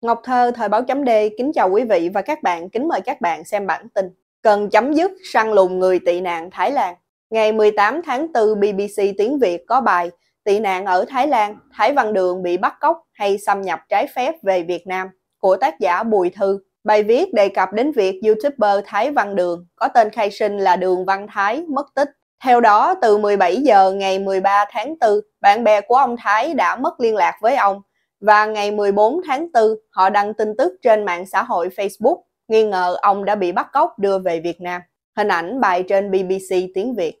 Ngọc Thơ, Thời báo chấm D, kính chào quý vị và các bạn, kính mời các bạn xem bản tin. Cần chấm dứt săn lùng người tị nạn Thái Lan. Ngày 18 tháng 4, BBC tiếng Việt có bài Tị nạn ở Thái Lan, Thái Văn Đường bị bắt cóc hay xâm nhập trái phép về Việt Nam của tác giả Bùi Thư. Bài viết đề cập đến việc YouTuber Thái Văn Đường có tên khai sinh là Đường Văn Thái mất tích. Theo đó, từ 17 giờ ngày 13 tháng 4, bạn bè của ông Thái đã mất liên lạc với ông và ngày 14 tháng 4, họ đăng tin tức trên mạng xã hội Facebook nghi ngờ ông đã bị bắt cóc đưa về Việt Nam. Hình ảnh bài trên BBC tiếng Việt.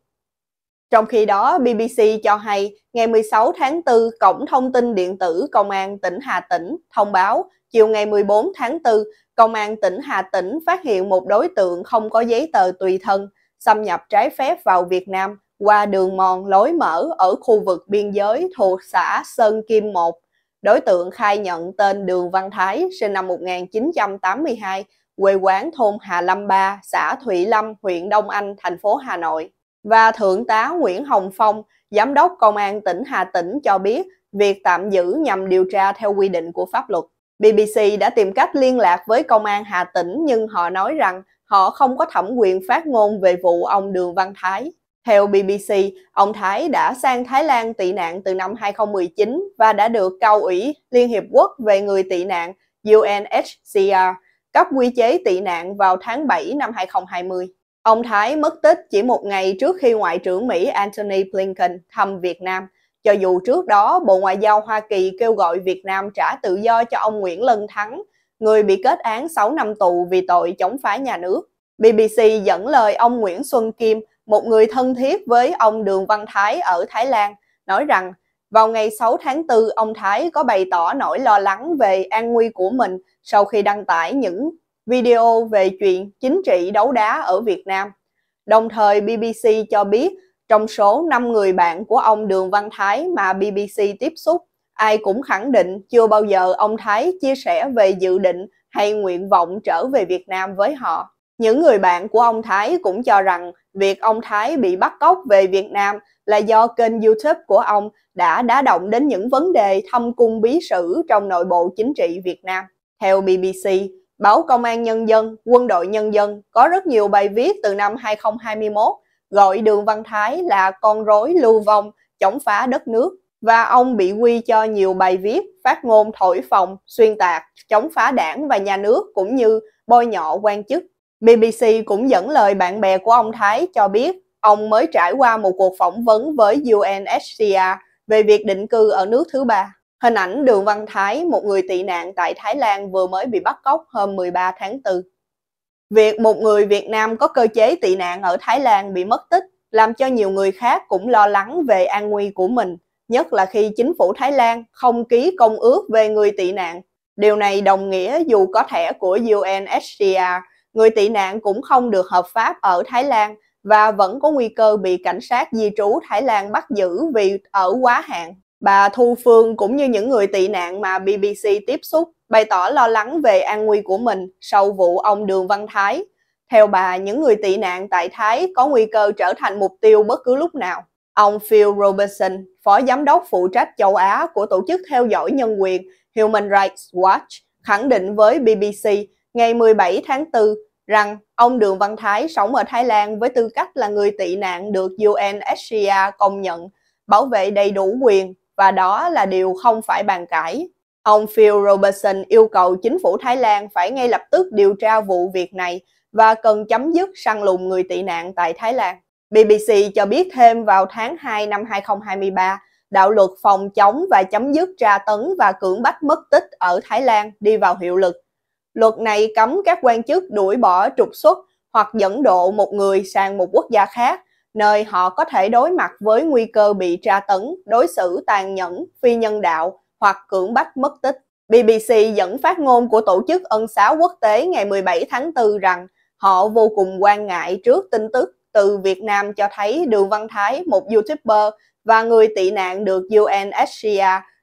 Trong khi đó, BBC cho hay ngày 16 tháng 4, Cổng Thông tin Điện tử Công an tỉnh Hà Tĩnh thông báo chiều ngày 14 tháng 4, Công an tỉnh Hà Tĩnh phát hiện một đối tượng không có giấy tờ tùy thân xâm nhập trái phép vào Việt Nam qua đường mòn lối mở ở khu vực biên giới thuộc xã Sơn Kim 1, Đối tượng khai nhận tên Đường Văn Thái, sinh năm 1982, quê quán thôn Hà Lâm Ba, xã Thụy Lâm, huyện Đông Anh, thành phố Hà Nội. Và Thượng tá Nguyễn Hồng Phong, Giám đốc Công an tỉnh Hà Tĩnh cho biết việc tạm giữ nhằm điều tra theo quy định của pháp luật. BBC đã tìm cách liên lạc với Công an Hà Tĩnh nhưng họ nói rằng họ không có thẩm quyền phát ngôn về vụ ông Đường Văn Thái. Theo BBC, ông Thái đã sang Thái Lan tị nạn từ năm 2019 và đã được Cao ủy Liên Hiệp Quốc về người tị nạn UNHCR cấp quy chế tị nạn vào tháng 7 năm 2020. Ông Thái mất tích chỉ một ngày trước khi Ngoại trưởng Mỹ Antony Blinken thăm Việt Nam, cho dù trước đó Bộ Ngoại giao Hoa Kỳ kêu gọi Việt Nam trả tự do cho ông Nguyễn Lân Thắng, người bị kết án 6 năm tù vì tội chống phá nhà nước. BBC dẫn lời ông Nguyễn Xuân Kim, một người thân thiết với ông Đường Văn Thái ở Thái Lan, nói rằng vào ngày 6 tháng 4, ông Thái có bày tỏ nỗi lo lắng về an nguy của mình sau khi đăng tải những video về chuyện chính trị đấu đá ở Việt Nam. Đồng thời, BBC cho biết trong số 5 người bạn của ông Đường Văn Thái mà BBC tiếp xúc, ai cũng khẳng định chưa bao giờ ông Thái chia sẻ về dự định hay nguyện vọng trở về Việt Nam với họ. Những người bạn của ông Thái cũng cho rằng việc ông Thái bị bắt cóc về Việt Nam là do kênh YouTube của ông đã đá động đến những vấn đề thâm cung bí sử trong nội bộ chính trị Việt Nam. Theo BBC, báo Công an Nhân dân, Quân đội Nhân dân có rất nhiều bài viết từ năm 2021 gọi Đường Văn Thái là con rối lưu vong, chống phá đất nước và ông bị quy cho nhiều bài viết phát ngôn thổi phồng, xuyên tạc, chống phá đảng và nhà nước cũng như bôi nhọ quan chức BBC cũng dẫn lời bạn bè của ông Thái cho biết ông mới trải qua một cuộc phỏng vấn với UNHCR về việc định cư ở nước thứ ba. Hình ảnh Đường Văn Thái, một người tị nạn tại Thái Lan vừa mới bị bắt cóc hôm 13 tháng 4. Việc một người Việt Nam có cơ chế tị nạn ở Thái Lan bị mất tích làm cho nhiều người khác cũng lo lắng về an nguy của mình, nhất là khi chính phủ Thái Lan không ký công ước về người tị nạn. Điều này đồng nghĩa dù có thẻ của UNHCR người tị nạn cũng không được hợp pháp ở Thái Lan và vẫn có nguy cơ bị cảnh sát di trú Thái Lan bắt giữ vì ở quá hạn. Bà Thu Phương cũng như những người tị nạn mà BBC tiếp xúc bày tỏ lo lắng về an nguy của mình sau vụ ông Đường Văn Thái. Theo bà, những người tị nạn tại Thái có nguy cơ trở thành mục tiêu bất cứ lúc nào. Ông Phil Robertson, phó giám đốc phụ trách châu Á của tổ chức theo dõi nhân quyền Human Rights Watch, khẳng định với BBC ngày 17 tháng 4 rằng ông Đường Văn Thái sống ở Thái Lan với tư cách là người tị nạn được UNHCR công nhận, bảo vệ đầy đủ quyền và đó là điều không phải bàn cãi. Ông Phil Robertson yêu cầu chính phủ Thái Lan phải ngay lập tức điều tra vụ việc này và cần chấm dứt săn lùng người tị nạn tại Thái Lan. BBC cho biết thêm vào tháng 2 năm 2023, đạo luật phòng chống và chấm dứt tra tấn và cưỡng bách mất tích ở Thái Lan đi vào hiệu lực. Luật này cấm các quan chức đuổi bỏ trục xuất hoặc dẫn độ một người sang một quốc gia khác, nơi họ có thể đối mặt với nguy cơ bị tra tấn, đối xử tàn nhẫn, phi nhân đạo hoặc cưỡng bách mất tích. BBC dẫn phát ngôn của Tổ chức Ân xá Quốc tế ngày 17 tháng 4 rằng họ vô cùng quan ngại trước tin tức từ Việt Nam cho thấy Đường Văn Thái, một YouTuber và người tị nạn được UNHCR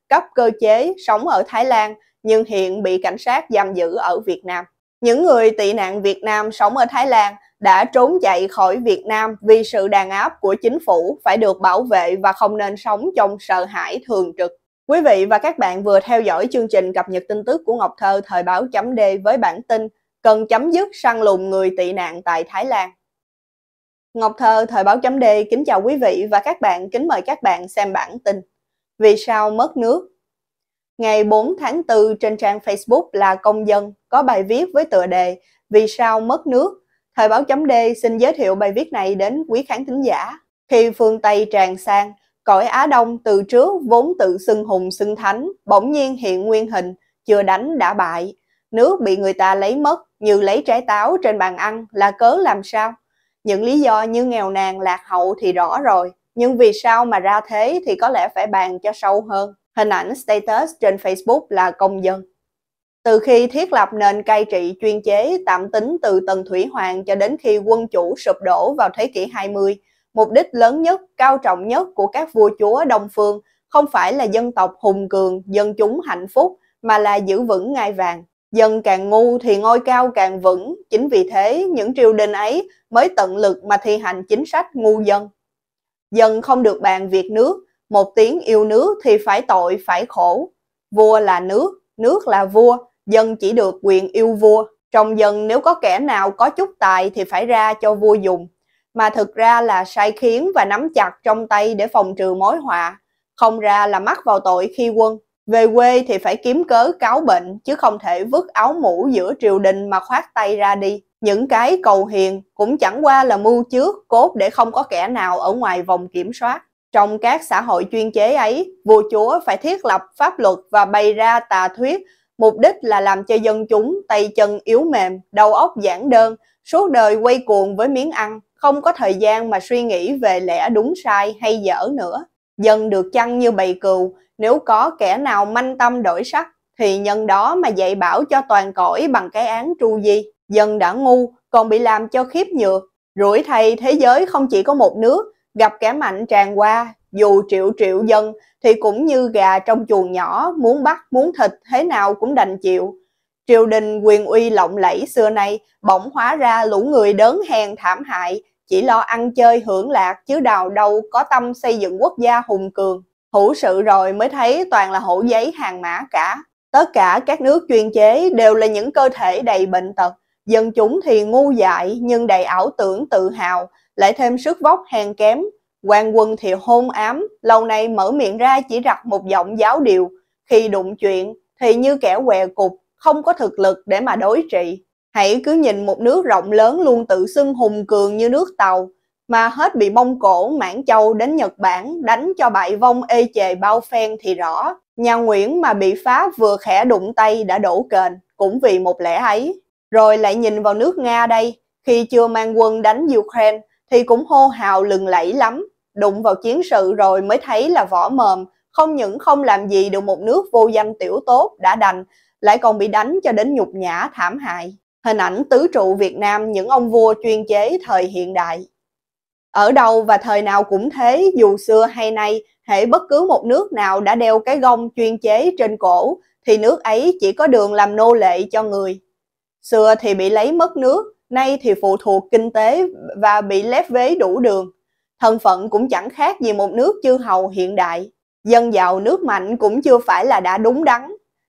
cấp cơ chế sống ở Thái Lan nhưng hiện bị cảnh sát giam giữ ở Việt Nam. Những người tị nạn Việt Nam sống ở Thái Lan đã trốn chạy khỏi Việt Nam vì sự đàn áp của chính phủ phải được bảo vệ và không nên sống trong sợ hãi thường trực. Quý vị và các bạn vừa theo dõi chương trình cập nhật tin tức của Ngọc Thơ thời báo chấm D với bản tin Cần chấm dứt săn lùng người tị nạn tại Thái Lan. Ngọc Thơ thời báo chấm D kính chào quý vị và các bạn, kính mời các bạn xem bản tin Vì sao mất nước ngày 4 tháng 4 trên trang Facebook là Công dân có bài viết với tựa đề Vì sao mất nước? Thời báo chấm D xin giới thiệu bài viết này đến quý khán thính giả. Khi phương Tây tràn sang, cõi Á Đông từ trước vốn tự xưng hùng xưng thánh, bỗng nhiên hiện nguyên hình, chưa đánh đã bại. Nước bị người ta lấy mất như lấy trái táo trên bàn ăn là cớ làm sao? Những lý do như nghèo nàn lạc hậu thì rõ rồi, nhưng vì sao mà ra thế thì có lẽ phải bàn cho sâu hơn hình ảnh status trên Facebook là công dân. Từ khi thiết lập nền cai trị chuyên chế tạm tính từ Tần Thủy Hoàng cho đến khi quân chủ sụp đổ vào thế kỷ 20, mục đích lớn nhất, cao trọng nhất của các vua chúa Đông Phương không phải là dân tộc hùng cường, dân chúng hạnh phúc, mà là giữ vững ngai vàng. Dân càng ngu thì ngôi cao càng vững, chính vì thế những triều đình ấy mới tận lực mà thi hành chính sách ngu dân. Dân không được bàn việc nước, một tiếng yêu nước thì phải tội phải khổ. Vua là nước, nước là vua, dân chỉ được quyền yêu vua. Trong dân nếu có kẻ nào có chút tài thì phải ra cho vua dùng. Mà thực ra là sai khiến và nắm chặt trong tay để phòng trừ mối họa. Không ra là mắc vào tội khi quân. Về quê thì phải kiếm cớ cáo bệnh chứ không thể vứt áo mũ giữa triều đình mà khoát tay ra đi. Những cái cầu hiền cũng chẳng qua là mưu trước cốt để không có kẻ nào ở ngoài vòng kiểm soát. Trong các xã hội chuyên chế ấy, vua chúa phải thiết lập pháp luật và bày ra tà thuyết, mục đích là làm cho dân chúng tay chân yếu mềm, đầu óc giản đơn, suốt đời quay cuồng với miếng ăn, không có thời gian mà suy nghĩ về lẽ đúng sai hay dở nữa. Dân được chăn như bầy cừu, nếu có kẻ nào manh tâm đổi sắc, thì nhân đó mà dạy bảo cho toàn cõi bằng cái án tru di. Dân đã ngu, còn bị làm cho khiếp nhược. Rủi thay thế giới không chỉ có một nước, gặp kẻ mạnh tràn qua, dù triệu triệu dân thì cũng như gà trong chuồng nhỏ, muốn bắt, muốn thịt thế nào cũng đành chịu. Triều đình quyền uy lộng lẫy xưa nay bỗng hóa ra lũ người đớn hèn thảm hại, chỉ lo ăn chơi hưởng lạc chứ đào đâu có tâm xây dựng quốc gia hùng cường. Hữu sự rồi mới thấy toàn là hổ giấy hàng mã cả. Tất cả các nước chuyên chế đều là những cơ thể đầy bệnh tật, dân chúng thì ngu dại nhưng đầy ảo tưởng tự hào, lại thêm sức vóc hèn kém. quan quân thì hôn ám, lâu nay mở miệng ra chỉ đặt một giọng giáo điều, khi đụng chuyện thì như kẻ què cục, không có thực lực để mà đối trị. Hãy cứ nhìn một nước rộng lớn luôn tự xưng hùng cường như nước Tàu, mà hết bị Mông Cổ, Mãn Châu đến Nhật Bản đánh cho bại vong ê chề bao phen thì rõ. Nhà Nguyễn mà bị phá vừa khẽ đụng tay đã đổ kền, cũng vì một lẽ ấy. Rồi lại nhìn vào nước Nga đây, khi chưa mang quân đánh Ukraine, thì cũng hô hào lừng lẫy lắm, đụng vào chiến sự rồi mới thấy là vỏ mồm, không những không làm gì được một nước vô danh tiểu tốt đã đành, lại còn bị đánh cho đến nhục nhã thảm hại. Hình ảnh tứ trụ Việt Nam những ông vua chuyên chế thời hiện đại. Ở đâu và thời nào cũng thế, dù xưa hay nay, hệ bất cứ một nước nào đã đeo cái gông chuyên chế trên cổ, thì nước ấy chỉ có đường làm nô lệ cho người. Xưa thì bị lấy mất nước, nay thì phụ thuộc kinh tế và bị lép vế đủ đường. Thân phận cũng chẳng khác gì một nước chư hầu hiện đại. Dân giàu nước mạnh cũng chưa phải là đã đúng đắn.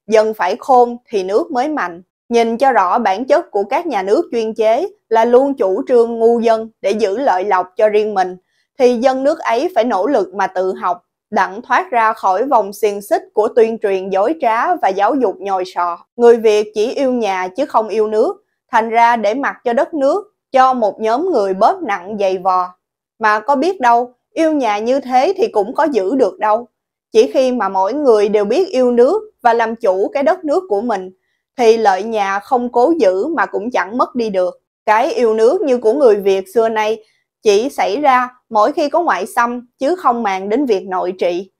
Dân phải khôn thì nước mới mạnh. Nhìn cho rõ bản chất của các nhà nước chuyên chế là luôn chủ trương ngu dân để giữ lợi lộc cho riêng mình, thì dân nước ấy phải nỗ lực mà tự học, đặng thoát ra khỏi vòng xiềng xích của tuyên truyền dối trá và giáo dục nhồi sọ. Người Việt chỉ yêu nhà chứ không yêu nước, thành ra để mặc cho đất nước, cho một nhóm người bớt nặng dày vò. Mà có biết đâu, yêu nhà như thế thì cũng có giữ được đâu. Chỉ khi mà mỗi người đều biết yêu nước và làm chủ cái đất nước của mình, thì lợi nhà không cố giữ mà cũng chẳng mất đi được. Cái yêu nước như của người Việt xưa nay chỉ xảy ra mỗi khi có ngoại xâm chứ không màng đến việc nội trị.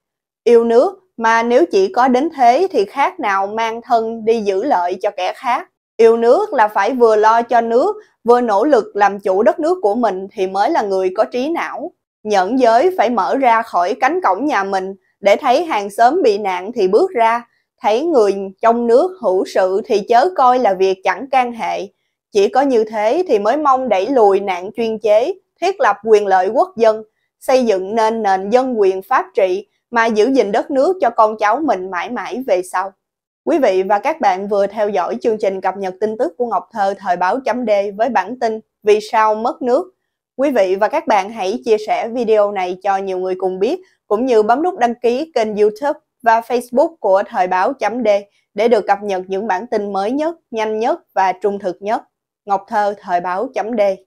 Yêu nước mà nếu chỉ có đến thế thì khác nào mang thân đi giữ lợi cho kẻ khác. Yêu nước là phải vừa lo cho nước, vừa nỗ lực làm chủ đất nước của mình thì mới là người có trí não. Nhẫn giới phải mở ra khỏi cánh cổng nhà mình để thấy hàng xóm bị nạn thì bước ra, thấy người trong nước hữu sự thì chớ coi là việc chẳng can hệ. Chỉ có như thế thì mới mong đẩy lùi nạn chuyên chế, thiết lập quyền lợi quốc dân, xây dựng nên nền dân quyền pháp trị mà giữ gìn đất nước cho con cháu mình mãi mãi về sau. Quý vị và các bạn vừa theo dõi chương trình cập nhật tin tức của Ngọc Thơ thời báo chấm D với bản tin Vì sao mất nước? Quý vị và các bạn hãy chia sẻ video này cho nhiều người cùng biết, cũng như bấm nút đăng ký kênh youtube và facebook của thời báo chấm D để được cập nhật những bản tin mới nhất, nhanh nhất và trung thực nhất. Ngọc Thơ thời báo chấm D